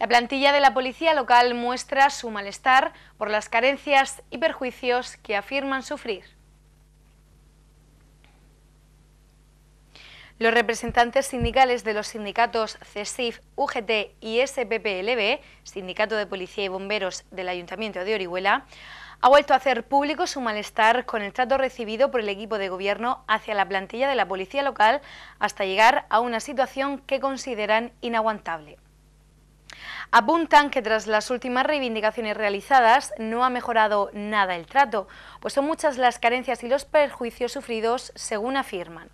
La plantilla de la policía local muestra su malestar por las carencias y perjuicios que afirman sufrir. Los representantes sindicales de los sindicatos CESIF, UGT y SPPLB, Sindicato de Policía y Bomberos del Ayuntamiento de Orihuela, ha vuelto a hacer público su malestar con el trato recibido por el equipo de gobierno hacia la plantilla de la policía local hasta llegar a una situación que consideran inaguantable. Apuntan que tras las últimas reivindicaciones realizadas no ha mejorado nada el trato, pues son muchas las carencias y los perjuicios sufridos, según afirman.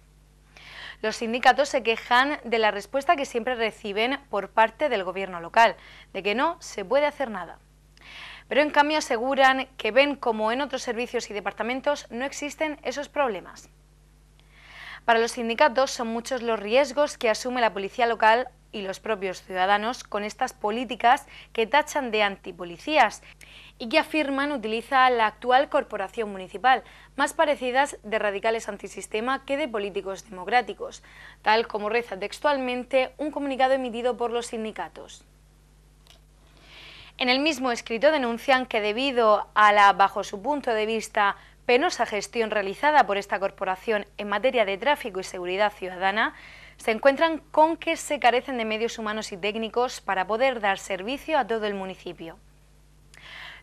Los sindicatos se quejan de la respuesta que siempre reciben por parte del gobierno local, de que no se puede hacer nada pero en cambio aseguran que ven como en otros servicios y departamentos no existen esos problemas. Para los sindicatos son muchos los riesgos que asume la policía local y los propios ciudadanos con estas políticas que tachan de antipolicías y que afirman utiliza la actual corporación municipal, más parecidas de radicales antisistema que de políticos democráticos, tal como reza textualmente un comunicado emitido por los sindicatos. En el mismo escrito denuncian que debido a la, bajo su punto de vista, penosa gestión realizada por esta corporación en materia de tráfico y seguridad ciudadana, se encuentran con que se carecen de medios humanos y técnicos para poder dar servicio a todo el municipio.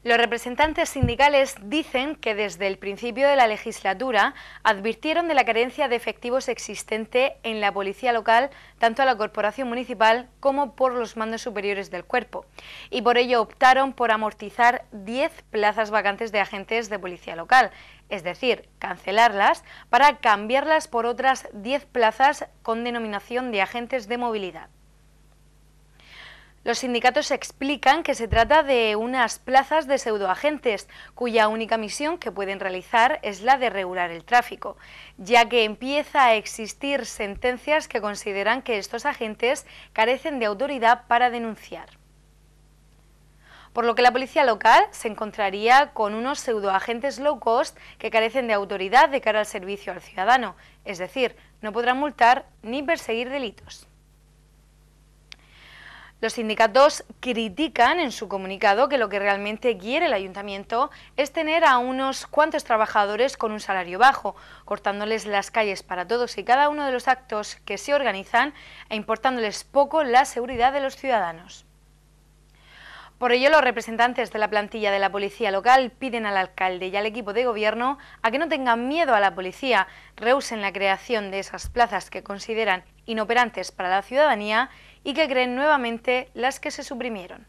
Los representantes sindicales dicen que desde el principio de la legislatura advirtieron de la carencia de efectivos existente en la policía local, tanto a la corporación municipal como por los mandos superiores del cuerpo, y por ello optaron por amortizar 10 plazas vacantes de agentes de policía local, es decir, cancelarlas para cambiarlas por otras 10 plazas con denominación de agentes de movilidad. Los sindicatos explican que se trata de unas plazas de pseudoagentes, cuya única misión que pueden realizar es la de regular el tráfico, ya que empieza a existir sentencias que consideran que estos agentes carecen de autoridad para denunciar por lo que la policía local se encontraría con unos pseudoagentes low cost que carecen de autoridad de cara al servicio al ciudadano, es decir, no podrán multar ni perseguir delitos. Los sindicatos critican en su comunicado que lo que realmente quiere el ayuntamiento es tener a unos cuantos trabajadores con un salario bajo, cortándoles las calles para todos y cada uno de los actos que se organizan e importándoles poco la seguridad de los ciudadanos. Por ello, los representantes de la plantilla de la policía local piden al alcalde y al equipo de gobierno a que no tengan miedo a la policía, rehúsen la creación de esas plazas que consideran inoperantes para la ciudadanía y que creen nuevamente las que se suprimieron.